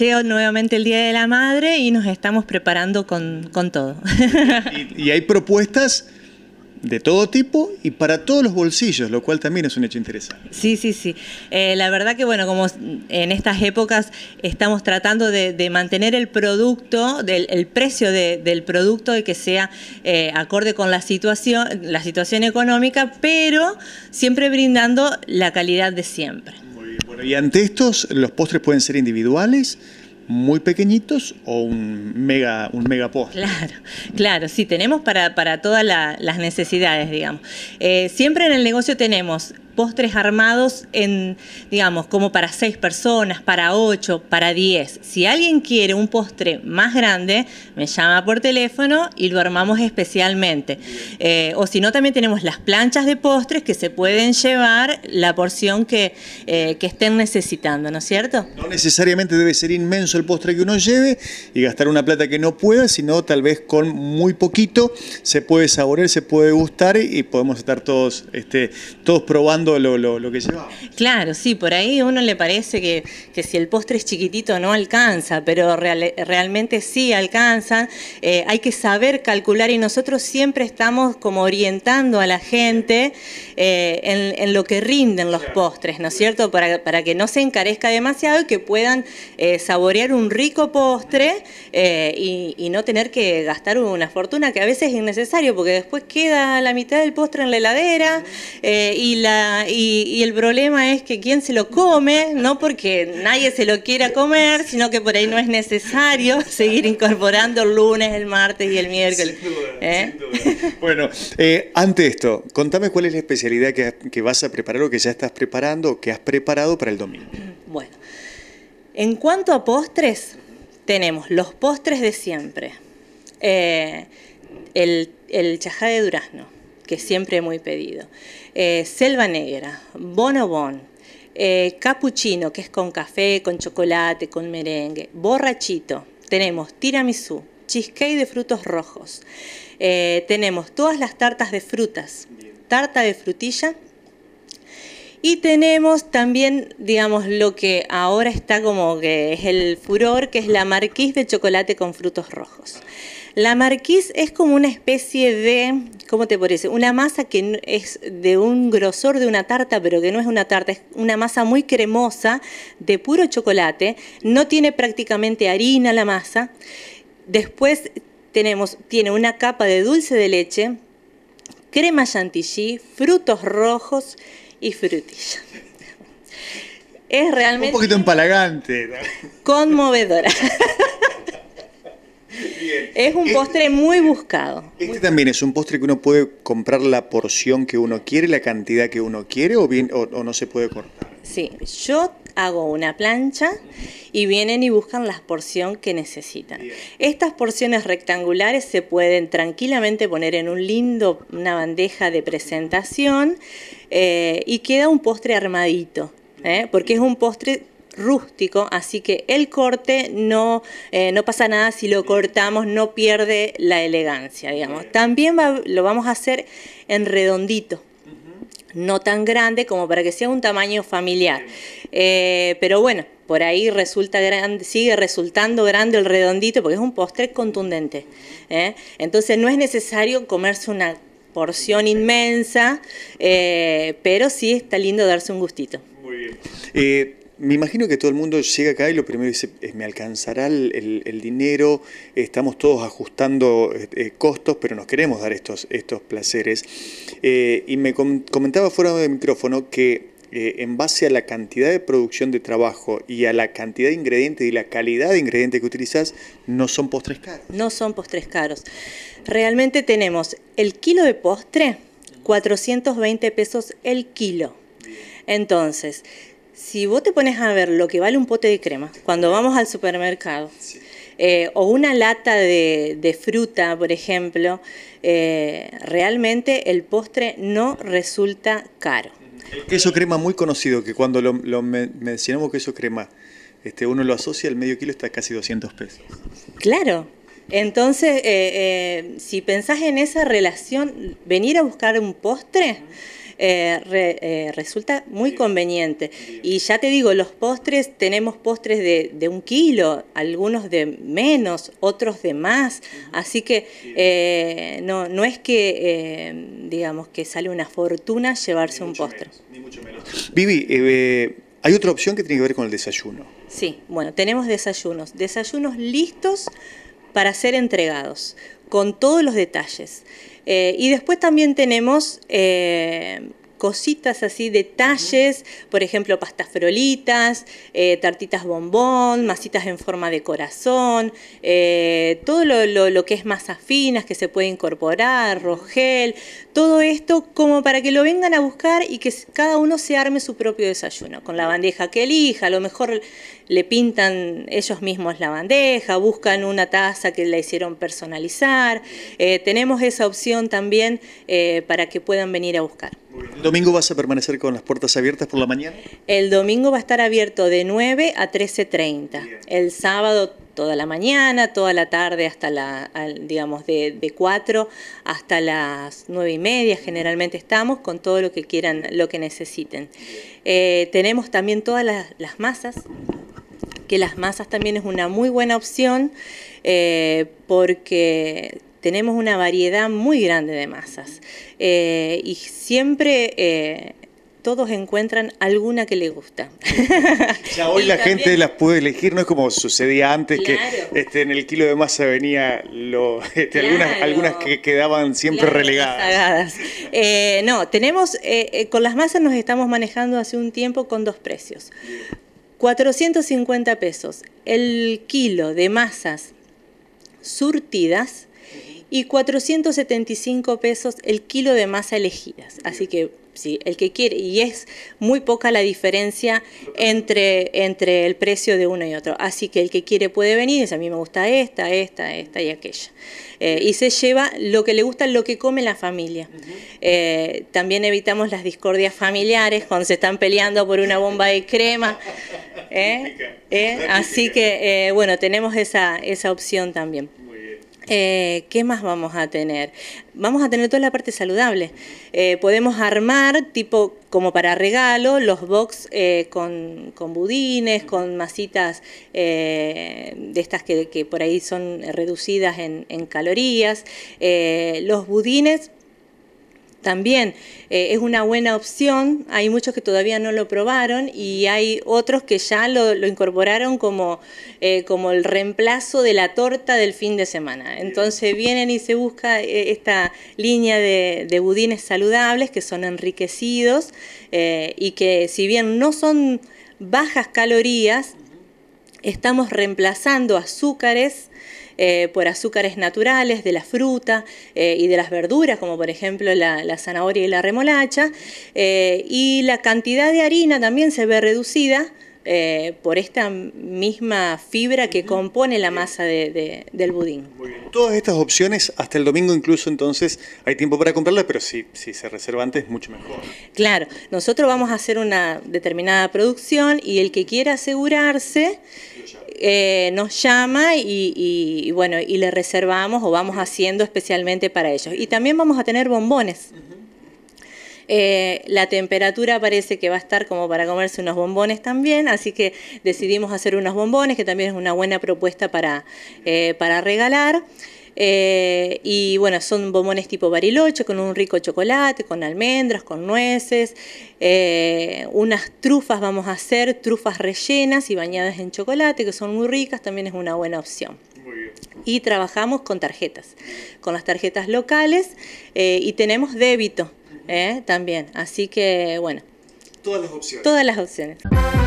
Llega nuevamente el Día de la Madre y nos estamos preparando con, todo. y, hay propuestas de todo tipo y para todos los bolsillos, lo cual también es un hecho interesante. Sí, sí, sí. Eh, la verdad que, bueno, como en estas épocas estamos tratando de, mantener el producto, del, el precio del producto y que sea eh, acorde con la situación, la situación económica, pero siempre brindando la calidad de siempre y ante estos, los postres pueden ser individuales, muy pequeñitos o un mega, un mega postre. Claro, claro, sí, tenemos para, todas las necesidades, digamos. Eh, siempre en el negocio tenemos postres armados en, digamos, como para seis personas, para ocho, para diez. Si alguien quiere un postre más grande, me llama por teléfono y lo armamos especialmente. Eh, o si no, también tenemos las planchas de postres que se pueden llevar la porción que, eh, que estén necesitando, ¿no es cierto? No necesariamente debe ser inmenso el postre que uno lleve y gastar una plata que no pueda, sino tal vez con muy poquito se puede saborear, se puede gustar y podemos estar todos, este, todos probando lo, que Claro, sí, por ahí a uno le parece que, si el postre es chiquitito no alcanza, pero realmente sí alcanza, eh, hay que saber calcular y nosotros siempre estamos como orientando a la gente eh, en, lo que rinden los postres, ¿no es cierto? Para, que no se encarezca demasiado y que puedan eh, saborear un rico postre y, no tener que gastar una fortuna que a veces es innecesario porque después queda la mitad del postre en la heladera. y la y, el problema es que quien se lo come, no porque nadie se lo quiera comer, sino que por ahí no es necesario seguir incorporando el lunes, el martes y el miércoles. Sin duda, ¿eh? Bueno, eh, ante esto, contame cuál es la especialidad que, vas a preparar o que ya estás preparando o que has preparado para el domingo. Bueno, en cuanto a postres, tenemos los postres de siempre. Eh, el, el chajá de durazno que siempre muy pedido. Eh, selva Negra, Bonobon, eh, Capuchino, que es con café, con chocolate, con merengue, Borrachito, tenemos tiramisú, cheesecake de frutos rojos, eh, tenemos todas las tartas de frutas, tarta de frutilla, y tenemos también, digamos, lo que ahora está como que es el furor, que es la marquís de chocolate con frutos rojos. La marquís es como una especie de ¿Cómo te parece? Una masa que es de un grosor de una tarta, pero que no es una tarta, es una masa muy cremosa, de puro chocolate, no tiene prácticamente harina la masa. Después tenemos, tiene una capa de dulce de leche, crema chantilly, frutos rojos y frutilla. Es realmente... Un poquito empalagante. Conmovedora. Es un este postre muy buscado. ¿Este también es un postre que uno puede comprar la porción que uno quiere, la cantidad que uno quiere o, bien, o, no se puede cortar? Sí, yo hago una plancha y vienen y buscan la porción que necesitan. Estas porciones rectangulares se pueden tranquilamente poner en un lindo, una bandeja de presentación eh, y queda un postre armadito, ¿eh? porque es un postre rústico, así que el corte no, eh, no pasa nada si lo cortamos, no pierde la elegancia, digamos. También lo vamos a hacer en redondito, no tan grande como para que sea un tamaño familiar. Eh, pero bueno, por ahí resulta grande, sigue resultando grande el redondito porque es un postre contundente. ¿eh? Entonces no es necesario comerse una porción inmensa, pero sí está lindo darse un gustito. Muy bien me imagino que todo el mundo llega acá y lo primero dice, eh, ¿me alcanzará el, dinero? Estamos todos ajustando eh, eh, costos, pero nos queremos dar estos, estos placeres. y me comentaba fuera del micrófono que en base a la cantidad de producción de trabajo y a la cantidad de ingredientes y la calidad de ingredientes que utilizas, no son postres caros. No son postres caros. Realmente tenemos el kilo de postre, 420 pesos el kilo. Entonces, si vos te pones a ver lo que vale un pote de crema cuando vamos al supermercado eh, o una lata de, fruta, por ejemplo, eh, realmente el postre no resulta caro. El queso crema muy conocido, que cuando lo, lo mencionamos queso crema, este, uno lo asocia, el medio kilo está casi 200 pesos. Claro, entonces, eh, si pensás en esa relación, venir a buscar un postre, eh, eh, resulta muy conveniente. Y ya te digo, los postres, tenemos postres de, de un kilo, algunos de menos, otros de más, así que eh, no, no es que, digamos, que sale una fortuna llevarse un postre. Vivi, hay otra opción que tiene que ver con el desayuno. Sí, bueno, tenemos desayunos, desayunos listos para ser entregados, con todos los detalles. Eh, y después también tenemos eh, cositas así, detalles, por ejemplo, pastas frolitas, eh, tartitas bombón, masitas en forma de corazón, eh, todo lo, que es masas finas que se puede incorporar, rogel, todo esto como para que lo vengan a buscar y que cada uno se arme su propio desayuno, con la bandeja que elija, a lo mejor le pintan ellos mismos la bandeja, buscan una taza que la hicieron personalizar, eh, tenemos esa opción también para que puedan venir a buscar. ¿El domingo vas a permanecer con las puertas abiertas por la mañana? El domingo va a estar abierto de 9 a 13.30. El sábado toda la mañana, toda la tarde hasta la, digamos, de, 4 hasta las 9 y media generalmente estamos con todo lo que quieran, lo que necesiten. Eh, tenemos también todas las, masas, que las masas también es una muy buena opción eh, porque tenemos una variedad muy grande de masas eh, y siempre eh, todos encuentran alguna que le gusta. Ya hoy la gente las puede elegir, no es como sucedía antes que este, en el kilo de masa venía lo, este, algunas, algunas que quedaban siempre relegadas. Eh, no, tenemos, con las masas nos estamos manejando hace un tiempo con dos precios. 450 pesos el kilo de masas surtidas y 475 pesos el kilo de masa elegidas. Así que sí, el que quiere, y es muy poca la diferencia entre, entre el precio de uno y otro. Así que el que quiere puede venir a mí me gusta esta, esta, esta y aquella. Eh, y se lleva lo que le gusta, lo que come la familia. Eh, también evitamos las discordias familiares cuando se están peleando por una bomba de crema. ¿Eh? Así que, bueno, tenemos esa, esa opción también. Eh, ¿Qué más vamos a tener? Vamos a tener toda la parte saludable. Eh, podemos armar, tipo como para regalo, los box eh, con, budines, con masitas de estas que, por ahí son reducidas en calorías. los budines también eh, es una buena opción. Hay muchos que todavía no lo probaron y hay otros que ya lo, incorporaron como, eh, como el reemplazo de la torta del fin de semana. Entonces vienen y se busca eh, esta línea de, budines saludables que son enriquecidos y que si bien no son bajas calorías, estamos reemplazando azúcares eh, por azúcares naturales de la fruta eh, y de las verduras, como por ejemplo la, zanahoria y la remolacha, eh, y la cantidad de harina también se ve reducida. por esta misma fibra que compone la masa del budín. Todas estas opciones, hasta el domingo incluso, entonces hay tiempo para comprarlas, pero si, si se reserva antes, mucho mejor. Claro, nosotros vamos a hacer una determinada producción y el que quiera asegurarse... Eh, nos llama y, bueno, y le reservamos o vamos haciendo especialmente para ellos. Y también vamos a tener bombones. Eh, la temperatura parece que va a estar como para comerse unos bombones también, así que decidimos hacer unos bombones, que también es una buena propuesta para, eh, para regalar. Eh, y bueno, son bombones tipo bariloche con un rico chocolate, con almendras, con nueces. Eh, unas trufas vamos a hacer, trufas rellenas y bañadas en chocolate, que son muy ricas, también es una buena opción. Y trabajamos con tarjetas, con las tarjetas locales eh, y tenemos débito también. Así que bueno. Todas las opciones. Todas las opciones.